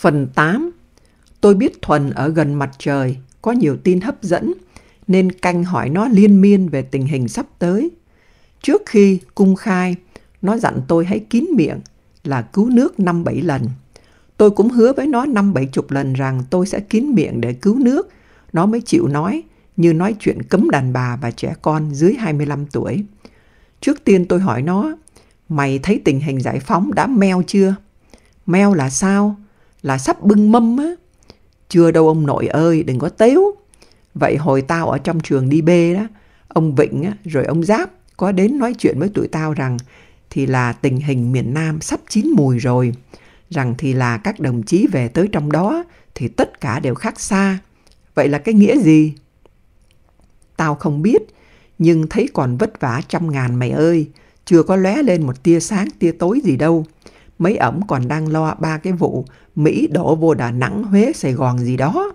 Phần 8 Tôi biết Thuần ở gần mặt trời, có nhiều tin hấp dẫn, nên canh hỏi nó liên miên về tình hình sắp tới. Trước khi cung khai, nó dặn tôi hãy kín miệng là cứu nước năm bảy lần. Tôi cũng hứa với nó năm bảy chục lần rằng tôi sẽ kín miệng để cứu nước. Nó mới chịu nói, như nói chuyện cấm đàn bà và trẻ con dưới 25 tuổi. Trước tiên tôi hỏi nó, mày thấy tình hình giải phóng đã meo chưa? Meo là sao? là sắp bưng mâm á. Chưa đâu ông nội ơi, đừng có tếu. Vậy hồi tao ở trong trường đi bê đó, ông Vịnh á, rồi ông Giáp có đến nói chuyện với tụi tao rằng thì là tình hình miền Nam sắp chín mùi rồi, rằng thì là các đồng chí về tới trong đó thì tất cả đều khác xa. Vậy là cái nghĩa gì? Tao không biết, nhưng thấy còn vất vả trăm ngàn mày ơi, chưa có lóe lên một tia sáng tia tối gì đâu mấy ổng còn đang lo ba cái vụ Mỹ đổ vô Đà Nẵng, Huế, Sài Gòn gì đó.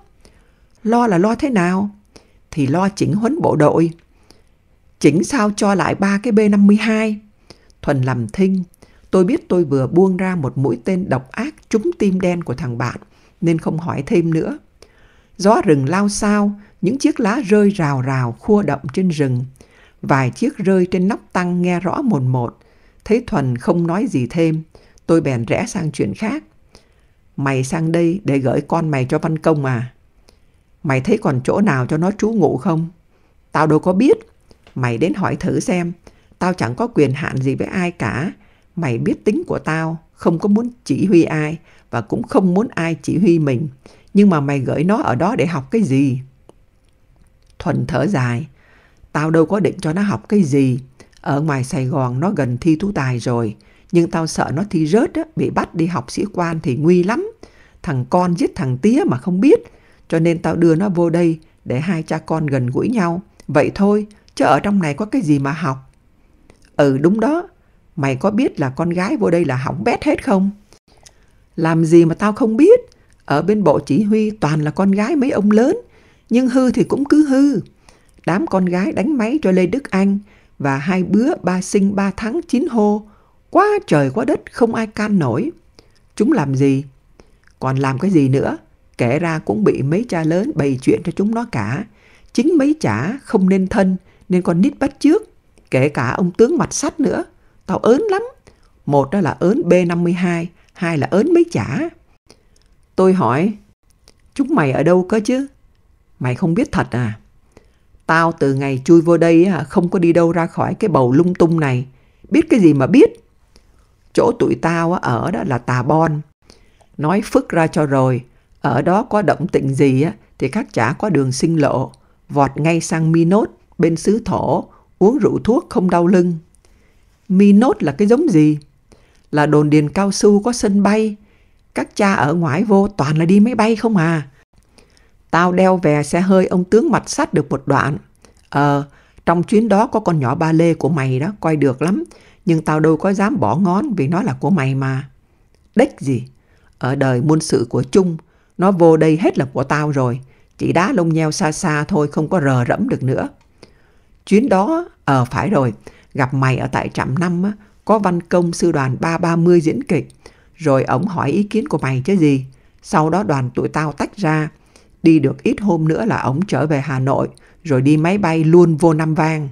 Lo là lo thế nào? Thì lo chỉnh huấn bộ đội. Chỉnh sao cho lại ba cái B-52. Thuần làm thinh, tôi biết tôi vừa buông ra một mũi tên độc ác trúng tim đen của thằng bạn, nên không hỏi thêm nữa. Gió rừng lao sao, những chiếc lá rơi rào rào khua động trên rừng. Vài chiếc rơi trên nóc tăng nghe rõ một một. Thấy Thuần không nói gì thêm, tôi bèn rẽ sang chuyện khác. Mày sang đây để gửi con mày cho văn công à? Mày thấy còn chỗ nào cho nó trú ngụ không? Tao đâu có biết. Mày đến hỏi thử xem. Tao chẳng có quyền hạn gì với ai cả. Mày biết tính của tao, không có muốn chỉ huy ai và cũng không muốn ai chỉ huy mình. Nhưng mà mày gửi nó ở đó để học cái gì? Thuần thở dài. Tao đâu có định cho nó học cái gì. Ở ngoài Sài Gòn nó gần thi tú tài rồi nhưng tao sợ nó thi rớt á, bị bắt đi học sĩ quan thì nguy lắm. Thằng con giết thằng tía mà không biết, cho nên tao đưa nó vô đây để hai cha con gần gũi nhau. Vậy thôi, chứ ở trong này có cái gì mà học. Ừ đúng đó, mày có biết là con gái vô đây là hỏng bét hết không? Làm gì mà tao không biết, ở bên bộ chỉ huy toàn là con gái mấy ông lớn, nhưng hư thì cũng cứ hư. Đám con gái đánh máy cho Lê Đức Anh và hai bữa ba sinh ba tháng chín hô, quá trời quá đất không ai can nổi. Chúng làm gì? Còn làm cái gì nữa? Kể ra cũng bị mấy cha lớn bày chuyện cho chúng nó cả. Chính mấy chả không nên thân nên con nít bắt trước. Kể cả ông tướng mặt sắt nữa. Tao ớn lắm. Một đó là ớn B52, hai là ớn mấy chả. Tôi hỏi, chúng mày ở đâu cơ chứ? Mày không biết thật à? Tao từ ngày chui vô đây không có đi đâu ra khỏi cái bầu lung tung này. Biết cái gì mà biết chỗ tụi tao ở đó là Tà Bon. Nói phức ra cho rồi, ở đó có động tịnh gì á thì các chả có đường sinh lộ, vọt ngay sang Minot bên xứ thổ, uống rượu thuốc không đau lưng. Minot là cái giống gì? Là đồn điền cao su có sân bay, các cha ở ngoài vô toàn là đi máy bay không à. Tao đeo về xe hơi ông tướng mặt sắt được một đoạn. Ờ, trong chuyến đó có con nhỏ ba lê của mày đó, coi được lắm nhưng tao đâu có dám bỏ ngón vì nó là của mày mà. Đếch gì? Ở đời muôn sự của chung, nó vô đây hết là của tao rồi. Chỉ đá lông nheo xa xa thôi không có rờ rẫm được nữa. Chuyến đó, ờ phải rồi, gặp mày ở tại trạm năm á, có văn công sư đoàn 330 diễn kịch. Rồi ổng hỏi ý kiến của mày chứ gì. Sau đó đoàn tụi tao tách ra. Đi được ít hôm nữa là ổng trở về Hà Nội, rồi đi máy bay luôn vô Nam Vang.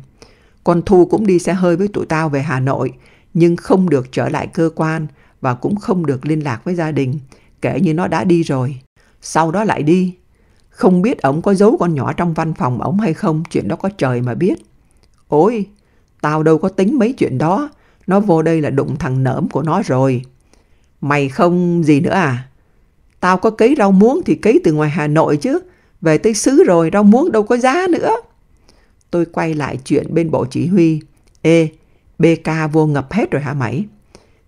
Con Thu cũng đi xe hơi với tụi tao về Hà Nội, nhưng không được trở lại cơ quan và cũng không được liên lạc với gia đình, kể như nó đã đi rồi. Sau đó lại đi. Không biết ổng có giấu con nhỏ trong văn phòng ổng hay không, chuyện đó có trời mà biết. Ôi, tao đâu có tính mấy chuyện đó, nó vô đây là đụng thằng nởm của nó rồi. Mày không gì nữa à? Tao có cấy rau muống thì cấy từ ngoài Hà Nội chứ, về tới xứ rồi rau muống đâu có giá nữa. Tôi quay lại chuyện bên bộ chỉ huy. Ê, BK vô ngập hết rồi hả mày?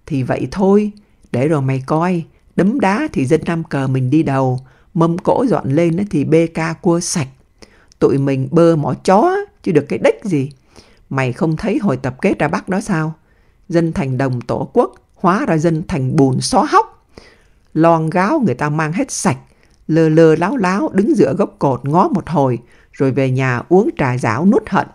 Thì vậy thôi, để rồi mày coi. Đấm đá thì dân Nam Cờ mình đi đầu, mâm cỗ dọn lên thì BK cua sạch. Tụi mình bơ mỏ chó, chứ được cái đếch gì. Mày không thấy hồi tập kết ra Bắc đó sao? Dân thành đồng tổ quốc, hóa ra dân thành bùn xó hóc. Lon gáo người ta mang hết sạch, lơ lơ láo láo đứng giữa gốc cột ngó một hồi, rồi về nhà uống trà ráo nuốt hận.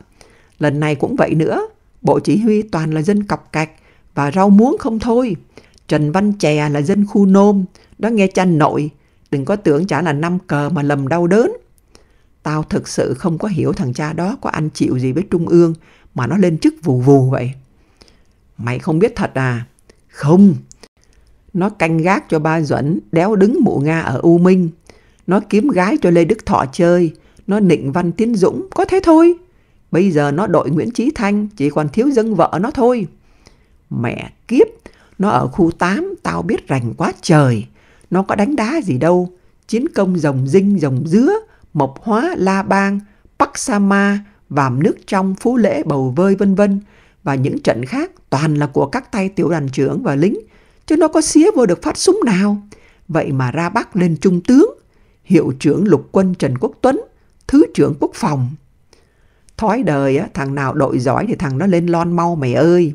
Lần này cũng vậy nữa, bộ chỉ huy toàn là dân cọc cạch và rau muống không thôi. Trần Văn Chè là dân khu nôm, đó nghe chăn nội, đừng có tưởng chả là năm cờ mà lầm đau đớn. Tao thực sự không có hiểu thằng cha đó có ăn chịu gì với Trung ương mà nó lên chức vù vù vậy. Mày không biết thật à? Không. Nó canh gác cho ba Duẩn, đéo đứng mụ Nga ở U Minh. Nó kiếm gái cho Lê Đức Thọ chơi, nó định văn tiến dũng, có thế thôi. Bây giờ nó đội Nguyễn Trí Thanh, chỉ còn thiếu dân vợ nó thôi. Mẹ kiếp, nó ở khu 8, tao biết rành quá trời. Nó có đánh đá gì đâu, chiến công rồng dinh, rồng dứa, mộc hóa, la bang, bắc sa ma, vàm nước trong, phú lễ, bầu vơi vân vân Và những trận khác toàn là của các tay tiểu đoàn trưởng và lính, chứ nó có xía vô được phát súng nào. Vậy mà ra Bắc lên trung tướng, hiệu trưởng lục quân Trần Quốc Tuấn Thứ trưởng quốc phòng. Thói đời á, thằng nào đội giỏi thì thằng nó lên lon mau mày ơi.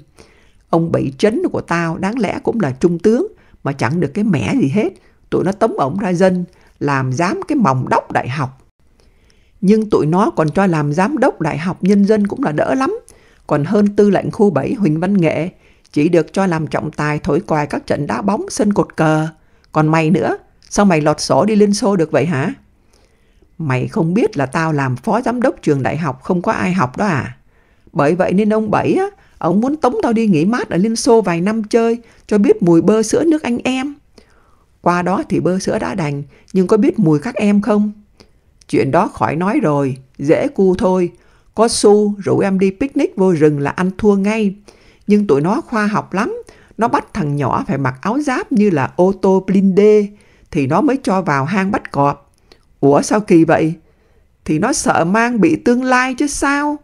Ông Bảy Trấn của tao đáng lẽ cũng là trung tướng mà chẳng được cái mẻ gì hết. Tụi nó tống ổng ra dân, làm giám cái mỏng đốc đại học. Nhưng tụi nó còn cho làm giám đốc đại học nhân dân cũng là đỡ lắm. Còn hơn tư lệnh khu 7 Huỳnh Văn Nghệ, chỉ được cho làm trọng tài thổi còi các trận đá bóng sân cột cờ. Còn mày nữa, sao mày lọt sổ đi Liên Xô được vậy hả? Mày không biết là tao làm phó giám đốc trường đại học không có ai học đó à? Bởi vậy nên ông Bảy á, ông muốn tống tao đi nghỉ mát ở Liên Xô vài năm chơi, cho biết mùi bơ sữa nước anh em. Qua đó thì bơ sữa đã đành, nhưng có biết mùi các em không? Chuyện đó khỏi nói rồi, dễ cu thôi. Có su rủ em đi picnic vô rừng là ăn thua ngay. Nhưng tụi nó khoa học lắm, nó bắt thằng nhỏ phải mặc áo giáp như là ô tô blindé, thì nó mới cho vào hang bắt cọp. Ủa sao kỳ vậy? Thì nó sợ mang bị tương lai chứ sao?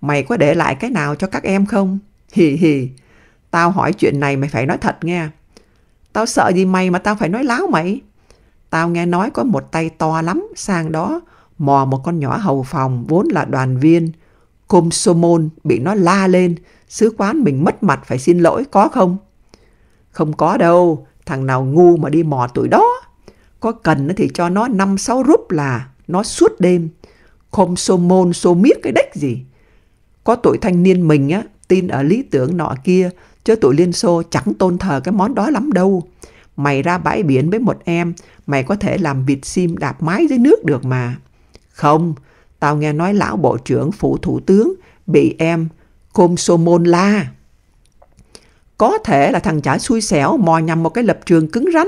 Mày có để lại cái nào cho các em không? Hì hì, tao hỏi chuyện này mày phải nói thật nghe. Tao sợ gì mày mà tao phải nói láo mày? Tao nghe nói có một tay to lắm, sang đó mò một con nhỏ hầu phòng vốn là đoàn viên. Côm Somon bị nó la lên, sứ quán mình mất mặt phải xin lỗi có không? Không có đâu, thằng nào ngu mà đi mò tụi đó có cần thì cho nó 5-6 rúp là nó suốt đêm, không xô môn xô miết cái đếch gì. Có tuổi thanh niên mình á, tin ở lý tưởng nọ kia, chứ tuổi Liên Xô chẳng tôn thờ cái món đó lắm đâu. Mày ra bãi biển với một em, mày có thể làm vịt sim đạp mái dưới nước được mà. Không, tao nghe nói lão bộ trưởng phủ thủ tướng bị em môn la. Có thể là thằng chả xui xẻo mò nhầm một cái lập trường cứng rắn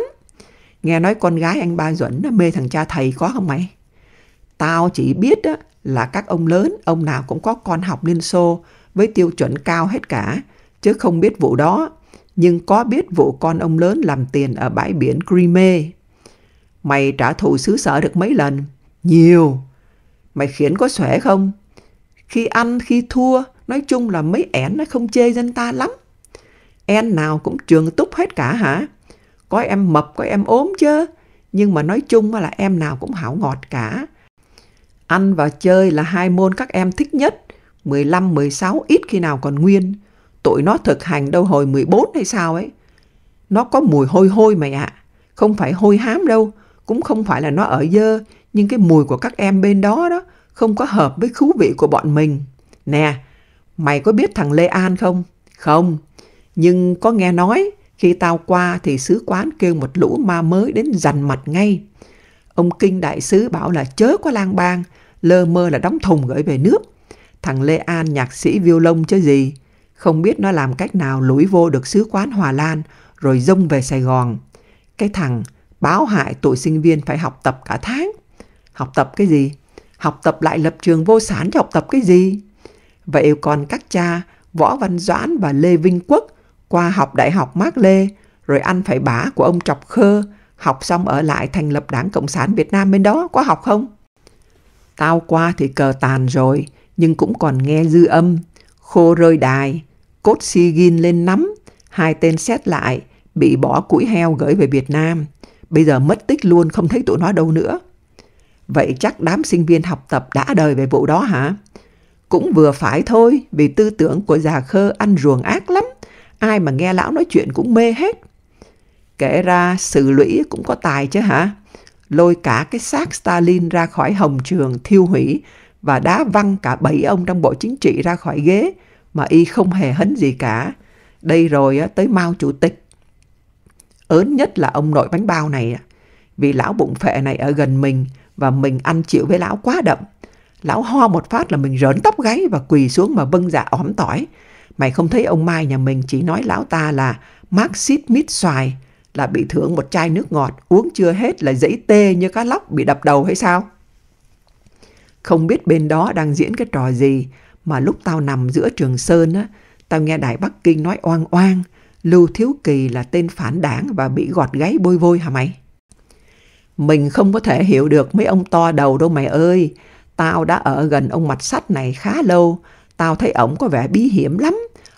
Nghe nói con gái anh Ba Duẩn mê thằng cha thầy có không mày? Tao chỉ biết á, là các ông lớn, ông nào cũng có con học Liên Xô với tiêu chuẩn cao hết cả, chứ không biết vụ đó. Nhưng có biết vụ con ông lớn làm tiền ở bãi biển Crimea. Mày trả thù xứ sở được mấy lần? Nhiều. Mày khiến có xuể không? Khi ăn, khi thua, nói chung là mấy ẻn nó không chê dân ta lắm. En nào cũng trường túc hết cả hả? Có em mập, có em ốm chứ. Nhưng mà nói chung là em nào cũng hảo ngọt cả. Ăn và chơi là hai môn các em thích nhất. 15, 16 ít khi nào còn nguyên. tội nó thực hành đâu hồi 14 hay sao ấy. Nó có mùi hôi hôi mày ạ. À. Không phải hôi hám đâu. Cũng không phải là nó ở dơ. Nhưng cái mùi của các em bên đó đó không có hợp với khú vị của bọn mình. Nè, mày có biết thằng Lê An không? Không, nhưng có nghe nói khi tao qua thì sứ quán kêu một lũ ma mới đến giành mặt ngay. Ông Kinh đại sứ bảo là chớ có lang bang, lơ mơ là đóng thùng gửi về nước. Thằng Lê An nhạc sĩ viêu lông chứ gì, không biết nó làm cách nào lủi vô được sứ quán Hòa Lan rồi dông về Sài Gòn. Cái thằng báo hại tụi sinh viên phải học tập cả tháng. Học tập cái gì? Học tập lại lập trường vô sản cho học tập cái gì? Vậy còn các cha Võ Văn Doãn và Lê Vinh Quốc qua học đại học Mác Lê, rồi anh phải bả của ông Trọc Khơ, học xong ở lại thành lập đảng Cộng sản Việt Nam bên đó, có học không? Tao qua thì cờ tàn rồi, nhưng cũng còn nghe dư âm. Khô rơi đài, cốt si ghin lên nắm, hai tên xét lại, bị bỏ củi heo gửi về Việt Nam. Bây giờ mất tích luôn, không thấy tụi nó đâu nữa. Vậy chắc đám sinh viên học tập đã đời về vụ đó hả? Cũng vừa phải thôi, vì tư tưởng của già khơ ăn ruồng ác lắm ai mà nghe lão nói chuyện cũng mê hết. Kể ra xử lũy cũng có tài chứ hả? Lôi cả cái xác Stalin ra khỏi hồng trường thiêu hủy và đá văng cả bảy ông trong bộ chính trị ra khỏi ghế mà y không hề hấn gì cả. Đây rồi tới Mao Chủ tịch. Ớn nhất là ông nội bánh bao này vì lão bụng phệ này ở gần mình và mình ăn chịu với lão quá đậm. Lão ho một phát là mình rớn tóc gáy và quỳ xuống mà vâng dạ ỏm tỏi Mày không thấy ông Mai nhà mình chỉ nói lão ta là Marxist mít xoài là bị thưởng một chai nước ngọt uống chưa hết là dãy tê như cá lóc bị đập đầu hay sao? Không biết bên đó đang diễn cái trò gì mà lúc tao nằm giữa Trường Sơn á, tao nghe đại Bắc Kinh nói oang oang Lưu Thiếu Kỳ là tên phản đảng và bị gọt gáy bôi vôi hả mày? Mình không có thể hiểu được mấy ông to đầu đâu mày ơi. Tao đã ở gần ông mặt sắt này khá lâu. Tao thấy ổng có vẻ bí hiểm lắm.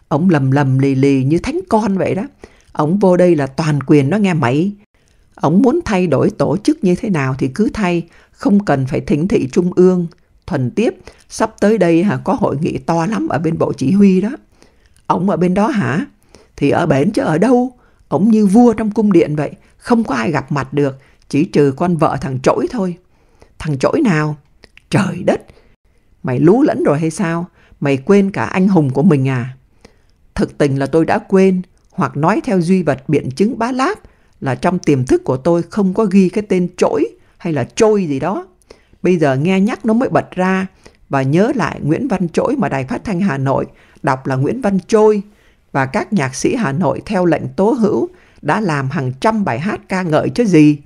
Ổng lầm lầm lì lì như thánh con vậy đó. Ổng vô đây là toàn quyền đó nghe mày. Ổng muốn thay đổi tổ chức như thế nào thì cứ thay, không cần phải thỉnh thị trung ương. Thuần tiếp, sắp tới đây hả có hội nghị to lắm ở bên bộ chỉ huy đó. Ổng ở bên đó hả? Thì ở bển chứ ở đâu? Ổng như vua trong cung điện vậy, không có ai gặp mặt được, chỉ trừ con vợ thằng trỗi thôi. Thằng trỗi nào? Trời đất! Mày lú lẫn rồi hay sao? Mày quên cả anh hùng của mình à? Thực tình là tôi đã quên, hoặc nói theo duy vật biện chứng bá láp là trong tiềm thức của tôi không có ghi cái tên trỗi hay là trôi gì đó. Bây giờ nghe nhắc nó mới bật ra và nhớ lại Nguyễn Văn Trỗi mà Đài Phát Thanh Hà Nội đọc là Nguyễn Văn Trôi và các nhạc sĩ Hà Nội theo lệnh tố hữu đã làm hàng trăm bài hát ca ngợi chứ gì.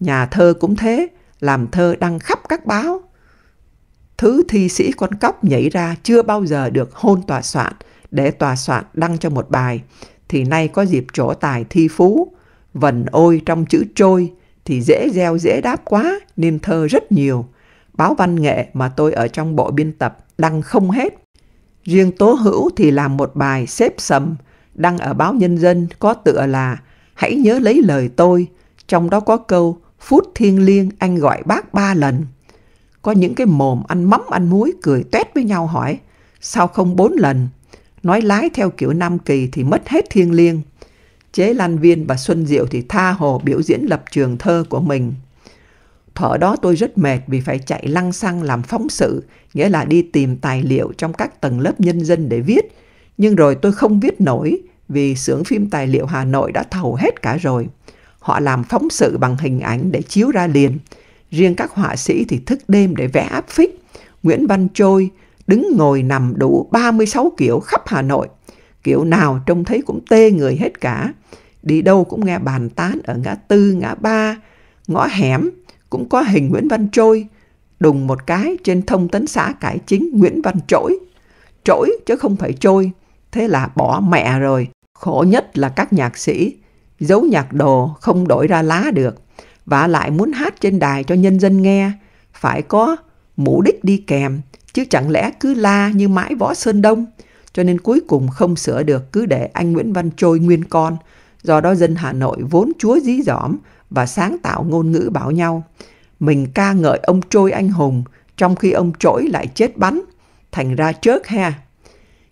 Nhà thơ cũng thế, làm thơ đăng khắp các báo, thứ thi sĩ con cóc nhảy ra chưa bao giờ được hôn tòa soạn để tòa soạn đăng cho một bài, thì nay có dịp trổ tài thi phú. Vần ôi trong chữ trôi thì dễ gieo dễ đáp quá nên thơ rất nhiều. Báo văn nghệ mà tôi ở trong bộ biên tập đăng không hết. Riêng Tố Hữu thì làm một bài xếp sầm, đăng ở báo Nhân dân có tựa là Hãy nhớ lấy lời tôi, trong đó có câu Phút thiêng liêng anh gọi bác ba lần có những cái mồm ăn mắm ăn muối cười tét với nhau hỏi, sao không bốn lần? Nói lái theo kiểu Nam Kỳ thì mất hết thiêng liêng. Chế Lan Viên và Xuân Diệu thì tha hồ biểu diễn lập trường thơ của mình. Thở đó tôi rất mệt vì phải chạy lăng xăng làm phóng sự, nghĩa là đi tìm tài liệu trong các tầng lớp nhân dân để viết. Nhưng rồi tôi không viết nổi vì xưởng phim tài liệu Hà Nội đã thầu hết cả rồi. Họ làm phóng sự bằng hình ảnh để chiếu ra liền riêng các họa sĩ thì thức đêm để vẽ áp phích. Nguyễn Văn Trôi đứng ngồi nằm đủ 36 kiểu khắp Hà Nội. Kiểu nào trông thấy cũng tê người hết cả. Đi đâu cũng nghe bàn tán ở ngã tư, ngã ba, ngõ hẻm cũng có hình Nguyễn Văn Trôi. Đùng một cái trên thông tấn xã cải chính Nguyễn Văn Trỗi. Trỗi chứ không phải trôi. Thế là bỏ mẹ rồi. Khổ nhất là các nhạc sĩ. giấu nhạc đồ không đổi ra lá được và lại muốn hát trên đài cho nhân dân nghe, phải có mục đích đi kèm, chứ chẳng lẽ cứ la như mãi võ Sơn Đông. Cho nên cuối cùng không sửa được cứ để anh Nguyễn Văn trôi nguyên con, do đó dân Hà Nội vốn chúa dí dỏm và sáng tạo ngôn ngữ bảo nhau. Mình ca ngợi ông trôi anh hùng, trong khi ông trỗi lại chết bắn, thành ra chớt ha.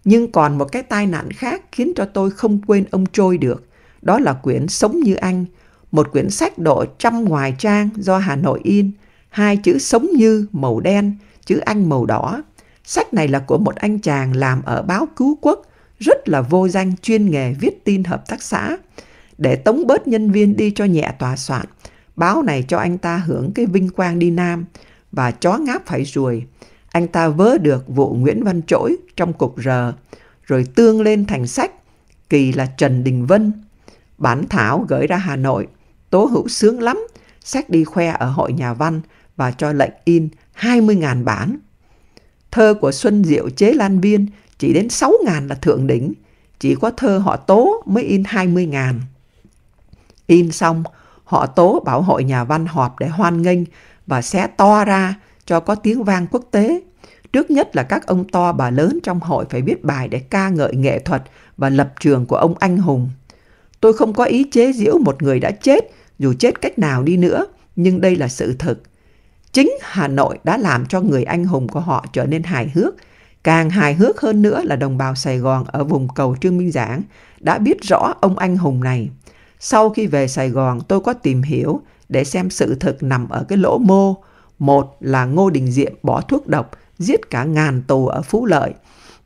Nhưng còn một cái tai nạn khác khiến cho tôi không quên ông trôi được, đó là quyển Sống như anh, một quyển sách độ trăm ngoài trang do Hà Nội in, hai chữ sống như màu đen, chữ Anh màu đỏ. Sách này là của một anh chàng làm ở báo cứu quốc, rất là vô danh chuyên nghề viết tin hợp tác xã. Để tống bớt nhân viên đi cho nhẹ tòa soạn, báo này cho anh ta hưởng cái vinh quang đi Nam và chó ngáp phải ruồi. Anh ta vớ được vụ Nguyễn Văn Trỗi trong cục rờ, rồi tương lên thành sách, kỳ là Trần Đình Vân. Bản thảo gửi ra Hà Nội – Tố Hữu sướng lắm, sách đi khoe ở hội nhà văn và cho lệnh in 20.000 bản. Thơ của Xuân Diệu chế Lan Viên chỉ đến 6.000 là thượng đỉnh, chỉ có thơ họ Tố mới in 20.000. In xong, họ Tố bảo hội nhà văn họp để hoan nghênh và xé to ra cho có tiếng vang quốc tế. Trước nhất là các ông to bà lớn trong hội phải viết bài để ca ngợi nghệ thuật và lập trường của ông anh hùng. Tôi không có ý chế giễu một người đã chết dù chết cách nào đi nữa, nhưng đây là sự thật. Chính Hà Nội đã làm cho người anh hùng của họ trở nên hài hước. Càng hài hước hơn nữa là đồng bào Sài Gòn ở vùng cầu Trương Minh Giảng đã biết rõ ông anh hùng này. Sau khi về Sài Gòn, tôi có tìm hiểu để xem sự thật nằm ở cái lỗ mô. Một là Ngô Đình Diệm bỏ thuốc độc, giết cả ngàn tù ở Phú Lợi.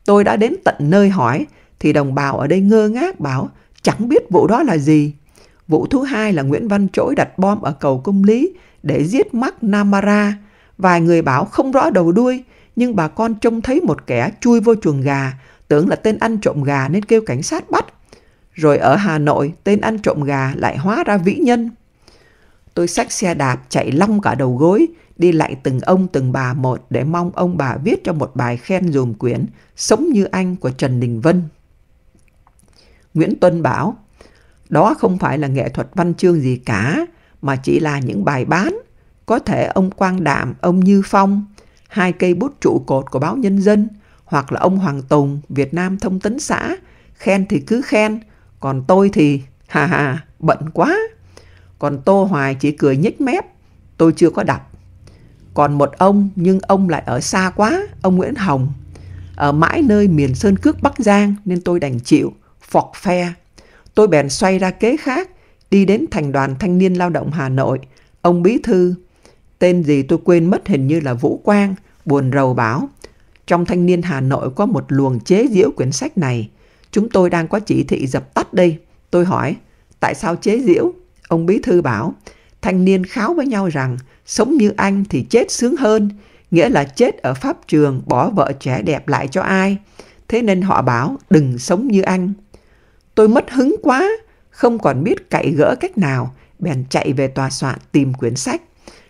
Tôi đã đến tận nơi hỏi, thì đồng bào ở đây ngơ ngác bảo chẳng biết vụ đó là gì. Vụ thứ hai là Nguyễn Văn Trỗi đặt bom ở cầu Công Lý để giết mắc Namara. Vài người bảo không rõ đầu đuôi, nhưng bà con trông thấy một kẻ chui vô chuồng gà, tưởng là tên ăn trộm gà nên kêu cảnh sát bắt. Rồi ở Hà Nội, tên ăn trộm gà lại hóa ra vĩ nhân. Tôi xách xe đạp chạy long cả đầu gối, đi lại từng ông từng bà một để mong ông bà viết cho một bài khen dùm quyển Sống như anh của Trần Đình Vân. Nguyễn Tuân bảo, đó không phải là nghệ thuật văn chương gì cả, mà chỉ là những bài bán. Có thể ông Quang Đạm, ông Như Phong, hai cây bút trụ cột của báo Nhân dân, hoặc là ông Hoàng Tùng, Việt Nam Thông tấn xã, khen thì cứ khen, còn tôi thì, hà hà, bận quá. Còn Tô Hoài chỉ cười nhếch mép, tôi chưa có đọc. Còn một ông, nhưng ông lại ở xa quá, ông Nguyễn Hồng, ở mãi nơi miền sơn cước Bắc Giang nên tôi đành chịu, phọc phe tôi bèn xoay ra kế khác, đi đến thành đoàn thanh niên lao động Hà Nội. Ông Bí Thư, tên gì tôi quên mất hình như là Vũ Quang, buồn rầu báo. Trong thanh niên Hà Nội có một luồng chế diễu quyển sách này. Chúng tôi đang có chỉ thị dập tắt đây. Tôi hỏi, tại sao chế diễu Ông Bí Thư bảo, thanh niên kháo với nhau rằng sống như anh thì chết sướng hơn, nghĩa là chết ở pháp trường bỏ vợ trẻ đẹp lại cho ai. Thế nên họ bảo đừng sống như anh. Tôi mất hứng quá, không còn biết cậy gỡ cách nào, bèn chạy về tòa soạn tìm quyển sách.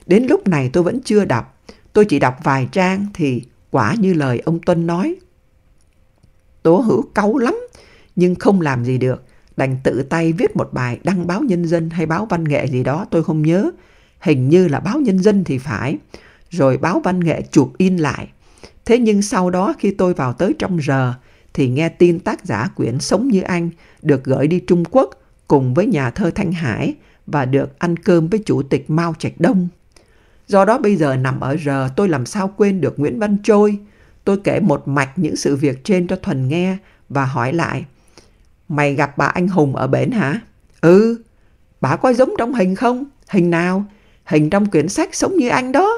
Đến lúc này tôi vẫn chưa đọc, tôi chỉ đọc vài trang thì quả như lời ông Tuân nói. Tố hữu cáu lắm, nhưng không làm gì được, đành tự tay viết một bài đăng báo nhân dân hay báo văn nghệ gì đó tôi không nhớ, hình như là báo nhân dân thì phải, rồi báo văn nghệ chụp in lại. Thế nhưng sau đó khi tôi vào tới trong giờ thì nghe tin tác giả quyển Sống như anh được gửi đi Trung Quốc cùng với nhà thơ Thanh Hải và được ăn cơm với chủ tịch Mao Trạch Đông. Do đó bây giờ nằm ở giờ tôi làm sao quên được Nguyễn Văn Trôi. Tôi kể một mạch những sự việc trên cho Thuần nghe và hỏi lại. Mày gặp bà anh Hùng ở bển hả? Ừ. Bà có giống trong hình không? Hình nào? Hình trong quyển sách sống như anh đó.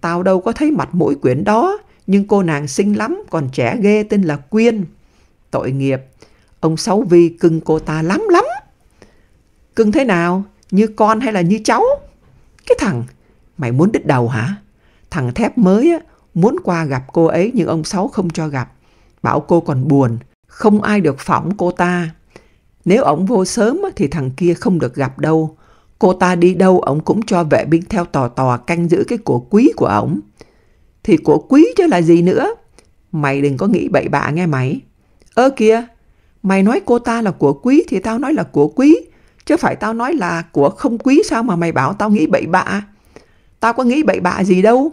Tao đâu có thấy mặt mũi quyển đó nhưng cô nàng xinh lắm, còn trẻ ghê tên là Quyên. Tội nghiệp, ông Sáu Vi cưng cô ta lắm lắm. Cưng thế nào? Như con hay là như cháu? Cái thằng, mày muốn đứt đầu hả? Thằng thép mới á, muốn qua gặp cô ấy nhưng ông Sáu không cho gặp. Bảo cô còn buồn, không ai được phỏng cô ta. Nếu ổng vô sớm thì thằng kia không được gặp đâu. Cô ta đi đâu ổng cũng cho vệ binh theo tò tò canh giữ cái cổ quý của ổng thì của quý chứ là gì nữa. Mày đừng có nghĩ bậy bạ nghe mày. Ơ kìa, mày nói cô ta là của quý thì tao nói là của quý, chứ phải tao nói là của không quý sao mà mày bảo tao nghĩ bậy bạ. Tao có nghĩ bậy bạ gì đâu.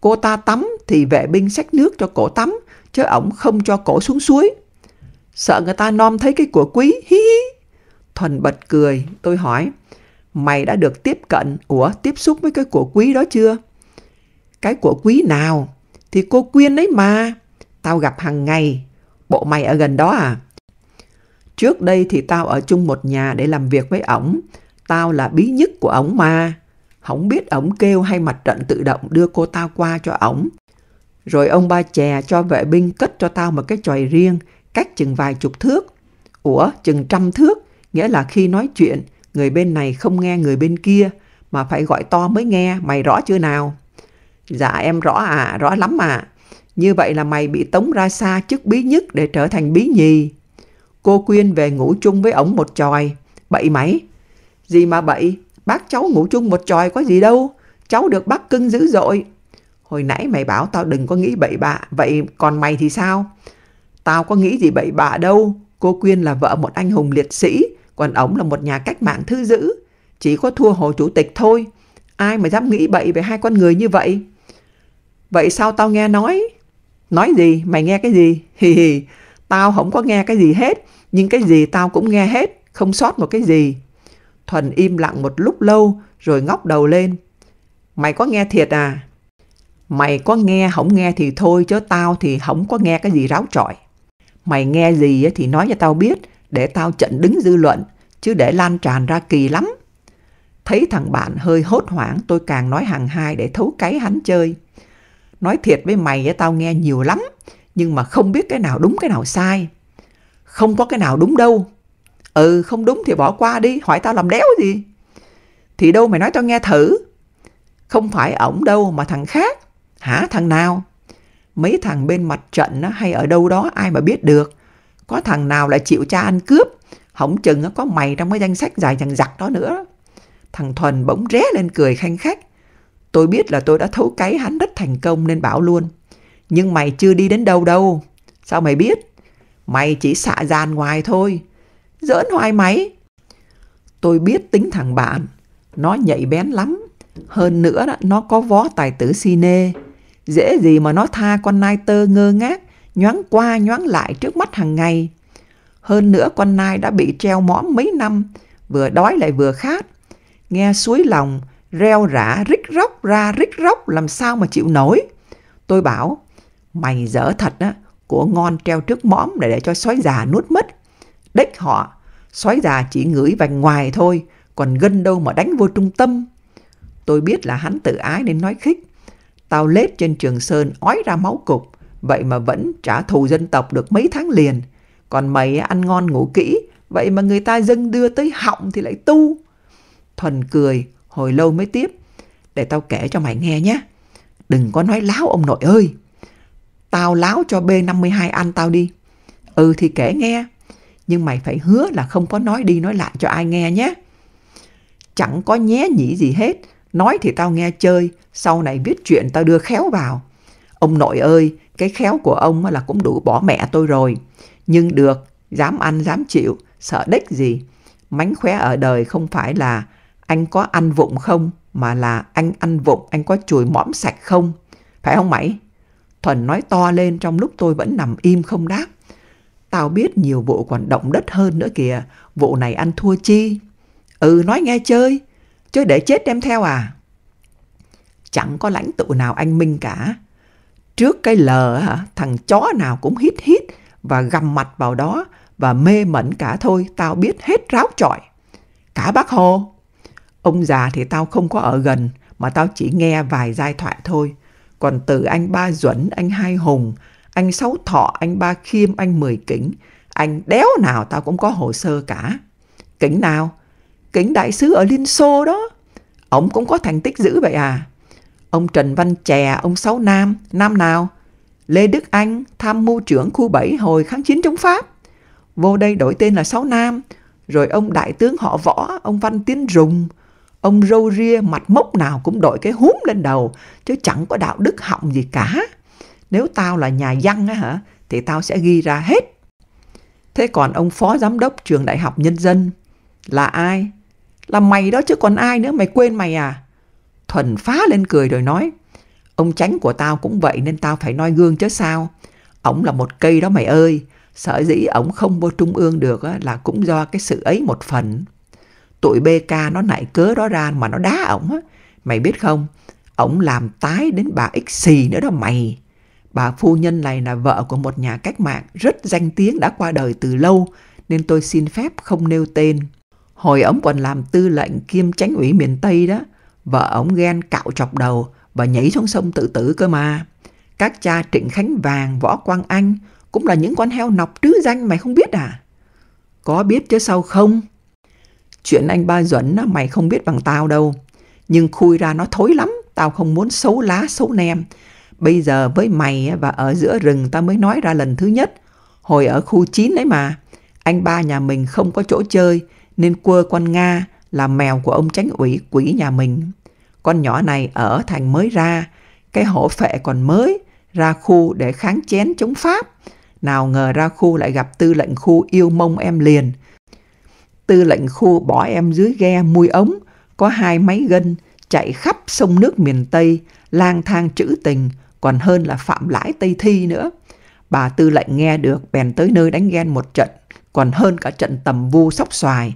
Cô ta tắm thì vệ binh xách nước cho cổ tắm, chứ ổng không cho cổ xuống suối. Sợ người ta nom thấy cái của quý, hí hí. Thuần bật cười, tôi hỏi, mày đã được tiếp cận, ủa tiếp xúc với cái của quý đó chưa? Cái của quý nào? Thì cô Quyên ấy mà. Tao gặp hàng ngày. Bộ mày ở gần đó à? Trước đây thì tao ở chung một nhà để làm việc với ổng. Tao là bí nhất của ổng mà. Không biết ổng kêu hay mặt trận tự động đưa cô tao qua cho ổng. Rồi ông ba chè cho vệ binh cất cho tao một cái tròi riêng, cách chừng vài chục thước. Ủa, chừng trăm thước, nghĩa là khi nói chuyện, người bên này không nghe người bên kia, mà phải gọi to mới nghe, mày rõ chưa nào? Dạ em rõ à, rõ lắm à. Như vậy là mày bị tống ra xa chức bí nhất để trở thành bí nhì. Cô Quyên về ngủ chung với ổng một tròi. Bậy mày? Gì mà bậy? Bác cháu ngủ chung một tròi có gì đâu. Cháu được bác cưng dữ dội. Hồi nãy mày bảo tao đừng có nghĩ bậy bạ. Vậy còn mày thì sao? Tao có nghĩ gì bậy bạ đâu. Cô Quyên là vợ một anh hùng liệt sĩ. Còn ổng là một nhà cách mạng thư dữ. Chỉ có thua hồ chủ tịch thôi. Ai mà dám nghĩ bậy về hai con người như vậy? Vậy sao tao nghe nói? Nói gì? Mày nghe cái gì? Hì hì, tao không có nghe cái gì hết, nhưng cái gì tao cũng nghe hết, không sót một cái gì. Thuần im lặng một lúc lâu, rồi ngóc đầu lên. Mày có nghe thiệt à? Mày có nghe không nghe thì thôi, chứ tao thì không có nghe cái gì ráo trọi. Mày nghe gì thì nói cho tao biết, để tao trận đứng dư luận, chứ để lan tràn ra kỳ lắm. Thấy thằng bạn hơi hốt hoảng, tôi càng nói hàng hai để thấu cái hắn chơi. Nói thiệt với mày tao nghe nhiều lắm, nhưng mà không biết cái nào đúng cái nào sai. Không có cái nào đúng đâu. Ừ, không đúng thì bỏ qua đi, hỏi tao làm đéo gì. Thì đâu mày nói tao nghe thử. Không phải ổng đâu mà thằng khác. Hả thằng nào? Mấy thằng bên mặt trận hay ở đâu đó ai mà biết được. Có thằng nào lại chịu cha ăn cướp, hổng chừng có mày trong cái danh sách dài dằng dặc đó nữa. Thằng Thuần bỗng ré lên cười khanh khách, Tôi biết là tôi đã thấu cái hắn rất thành công nên bảo luôn. Nhưng mày chưa đi đến đâu đâu. Sao mày biết? Mày chỉ xạ dàn ngoài thôi. Giỡn hoài mày. Tôi biết tính thằng bạn. Nó nhạy bén lắm. Hơn nữa nó có vó tài tử cine. Dễ gì mà nó tha con nai tơ ngơ ngác, nhoáng qua nhoáng lại trước mắt hàng ngày. Hơn nữa con nai đã bị treo mõm mấy năm, vừa đói lại vừa khát. Nghe suối lòng, reo rã rít róc ra rít róc làm sao mà chịu nổi. Tôi bảo, mày dở thật á, của ngon treo trước mõm để để cho sói già nuốt mất. Đếch họ, sói già chỉ ngửi vành ngoài thôi, còn gân đâu mà đánh vô trung tâm. Tôi biết là hắn tự ái nên nói khích. Tao lết trên trường sơn ói ra máu cục, vậy mà vẫn trả thù dân tộc được mấy tháng liền. Còn mày ăn ngon ngủ kỹ, vậy mà người ta dâng đưa tới họng thì lại tu. Thuần cười, hồi lâu mới tiếp. Để tao kể cho mày nghe nhé. Đừng có nói láo ông nội ơi. Tao láo cho B52 ăn tao đi. Ừ thì kể nghe. Nhưng mày phải hứa là không có nói đi nói lại cho ai nghe nhé. Chẳng có nhé nhỉ gì hết. Nói thì tao nghe chơi. Sau này viết chuyện tao đưa khéo vào. Ông nội ơi, cái khéo của ông là cũng đủ bỏ mẹ tôi rồi. Nhưng được, dám ăn dám chịu, sợ đích gì. Mánh khóe ở đời không phải là anh có ăn vụng không mà là anh ăn vụng anh có chùi mõm sạch không phải không mày thuần nói to lên trong lúc tôi vẫn nằm im không đáp tao biết nhiều vụ còn động đất hơn nữa kìa vụ này ăn thua chi ừ nói nghe chơi chơi để chết đem theo à chẳng có lãnh tụ nào anh minh cả trước cái lờ hả thằng chó nào cũng hít hít và gầm mặt vào đó và mê mẩn cả thôi tao biết hết ráo trọi cả bác hồ Ông già thì tao không có ở gần, mà tao chỉ nghe vài giai thoại thôi. Còn từ anh Ba Duẩn, anh Hai Hùng, anh Sáu Thọ, anh Ba Khiêm, anh Mười Kính, anh đéo nào tao cũng có hồ sơ cả. Kính nào? Kính đại sứ ở Liên Xô đó. Ông cũng có thành tích dữ vậy à? Ông Trần Văn Chè, ông Sáu Nam, Nam nào? Lê Đức Anh, tham mưu trưởng khu 7 hồi kháng chiến chống Pháp. Vô đây đổi tên là Sáu Nam, rồi ông đại tướng họ Võ, ông Văn Tiến Rùng, Ông râu ria mặt mốc nào cũng đội cái húm lên đầu, chứ chẳng có đạo đức họng gì cả. Nếu tao là nhà văn á hả, thì tao sẽ ghi ra hết. Thế còn ông phó giám đốc trường đại học nhân dân là ai? Là mày đó chứ còn ai nữa, mày quên mày à? Thuần phá lên cười rồi nói, ông tránh của tao cũng vậy nên tao phải noi gương chứ sao. ông là một cây đó mày ơi, sợ dĩ ông không vô trung ương được là cũng do cái sự ấy một phần tụi BK nó nảy cớ đó ra mà nó đá ổng á. Mày biết không, ổng làm tái đến bà Xì nữa đó mày. Bà phu nhân này là vợ của một nhà cách mạng rất danh tiếng đã qua đời từ lâu, nên tôi xin phép không nêu tên. Hồi ổng còn làm tư lệnh kiêm tránh ủy miền Tây đó, vợ ổng ghen cạo chọc đầu và nhảy xuống sông tự tử cơ mà. Các cha Trịnh Khánh Vàng, Võ Quang Anh cũng là những con heo nọc trứ danh mày không biết à? Có biết chứ sao không? Chuyện anh ba Duẩn á, mày không biết bằng tao đâu. Nhưng khui ra nó thối lắm, tao không muốn xấu lá xấu nem. Bây giờ với mày và ở giữa rừng tao mới nói ra lần thứ nhất. Hồi ở khu 9 đấy mà, anh ba nhà mình không có chỗ chơi nên quơ con Nga là mèo của ông tránh ủy quỷ nhà mình. Con nhỏ này ở thành mới ra, cái hổ phệ còn mới, ra khu để kháng chén chống Pháp. Nào ngờ ra khu lại gặp tư lệnh khu yêu mông em liền – Tư lệnh khu bỏ em dưới ghe mùi ống, có hai máy gân, chạy khắp sông nước miền Tây, lang thang trữ tình, còn hơn là phạm lãi Tây Thi nữa. Bà tư lệnh nghe được bèn tới nơi đánh ghen một trận, còn hơn cả trận tầm vu sóc xoài.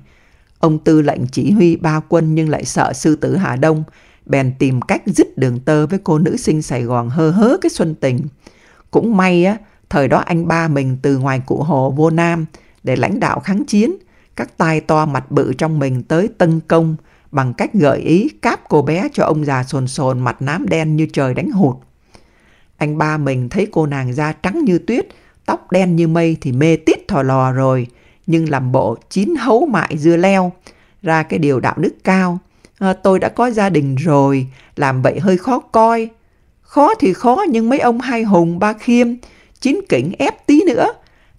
Ông tư lệnh chỉ huy ba quân nhưng lại sợ sư tử Hà Đông, bèn tìm cách dứt đường tơ với cô nữ sinh Sài Gòn hơ hớ cái xuân tình. Cũng may á, thời đó anh ba mình từ ngoài cụ hồ vô Nam để lãnh đạo kháng chiến – các tay to mặt bự trong mình tới tấn công bằng cách gợi ý cáp cô bé cho ông già sồn sồn mặt nám đen như trời đánh hụt. Anh ba mình thấy cô nàng da trắng như tuyết, tóc đen như mây thì mê tít thò lò rồi, nhưng làm bộ chín hấu mại dưa leo, ra cái điều đạo đức cao. À, tôi đã có gia đình rồi, làm vậy hơi khó coi. Khó thì khó nhưng mấy ông hai hùng, ba khiêm, chín kỉnh ép tí nữa.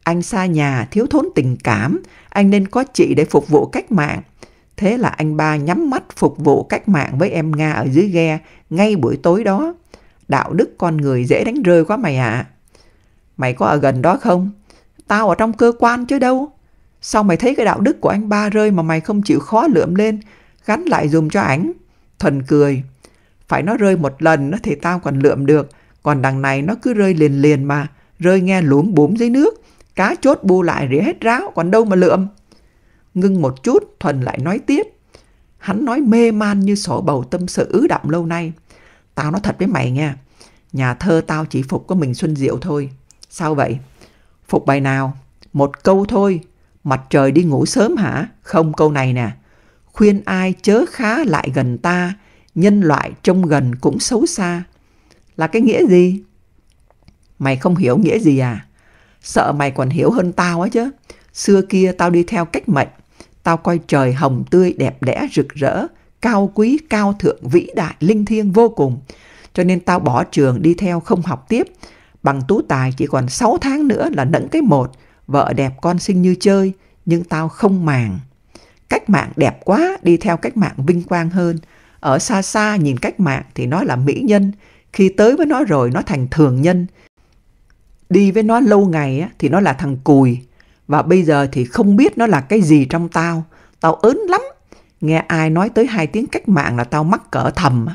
Anh xa nhà, thiếu thốn tình cảm, anh nên có chị để phục vụ cách mạng. Thế là anh ba nhắm mắt phục vụ cách mạng với em Nga ở dưới ghe ngay buổi tối đó. Đạo đức con người dễ đánh rơi quá mày ạ. À. Mày có ở gần đó không? Tao ở trong cơ quan chứ đâu. Sao mày thấy cái đạo đức của anh ba rơi mà mày không chịu khó lượm lên, gắn lại dùm cho ảnh? Thần cười. Phải nó rơi một lần thì tao còn lượm được, còn đằng này nó cứ rơi liền liền mà, rơi nghe lúm búm dưới nước, Cá chốt bu lại rỉa hết ráo, còn đâu mà lượm. Ngưng một chút, Thuần lại nói tiếp. Hắn nói mê man như sổ bầu tâm sự ứ động lâu nay. Tao nói thật với mày nha, nhà thơ tao chỉ phục có mình Xuân Diệu thôi. Sao vậy? Phục bài nào? Một câu thôi. Mặt trời đi ngủ sớm hả? Không câu này nè. Khuyên ai chớ khá lại gần ta, nhân loại trông gần cũng xấu xa. Là cái nghĩa gì? Mày không hiểu nghĩa gì à? Sợ mày còn hiểu hơn tao á chứ. Xưa kia tao đi theo cách mệnh. Tao coi trời hồng tươi đẹp đẽ rực rỡ, cao quý, cao thượng, vĩ đại, linh thiêng vô cùng. Cho nên tao bỏ trường đi theo không học tiếp. Bằng tú tài chỉ còn 6 tháng nữa là nẫn cái một. Vợ đẹp con sinh như chơi, nhưng tao không màng. Cách mạng đẹp quá, đi theo cách mạng vinh quang hơn. Ở xa xa nhìn cách mạng thì nó là mỹ nhân. Khi tới với nó rồi nó thành thường nhân đi với nó lâu ngày á, thì nó là thằng cùi. Và bây giờ thì không biết nó là cái gì trong tao. Tao ớn lắm. Nghe ai nói tới hai tiếng cách mạng là tao mắc cỡ thầm.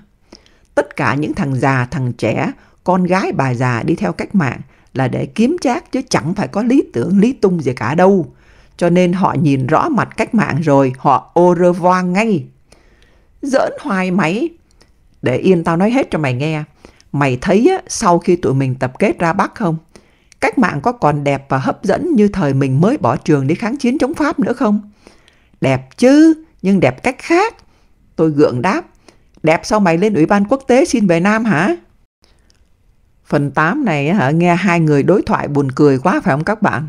Tất cả những thằng già, thằng trẻ, con gái bà già đi theo cách mạng là để kiếm chác chứ chẳng phải có lý tưởng lý tung gì cả đâu. Cho nên họ nhìn rõ mặt cách mạng rồi, họ ô rơ voa ngay. Giỡn hoài máy. Để yên tao nói hết cho mày nghe. Mày thấy sau khi tụi mình tập kết ra Bắc không? cách mạng có còn đẹp và hấp dẫn như thời mình mới bỏ trường đi kháng chiến chống Pháp nữa không? Đẹp chứ, nhưng đẹp cách khác. Tôi gượng đáp, đẹp sao mày lên Ủy ban quốc tế xin về Nam hả? Phần 8 này nghe hai người đối thoại buồn cười quá phải không các bạn?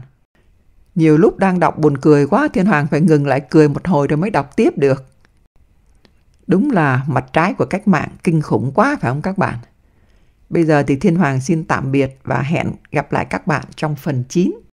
Nhiều lúc đang đọc buồn cười quá Thiên Hoàng phải ngừng lại cười một hồi rồi mới đọc tiếp được. Đúng là mặt trái của cách mạng kinh khủng quá phải không các bạn? Bây giờ thì Thiên Hoàng xin tạm biệt và hẹn gặp lại các bạn trong phần 9.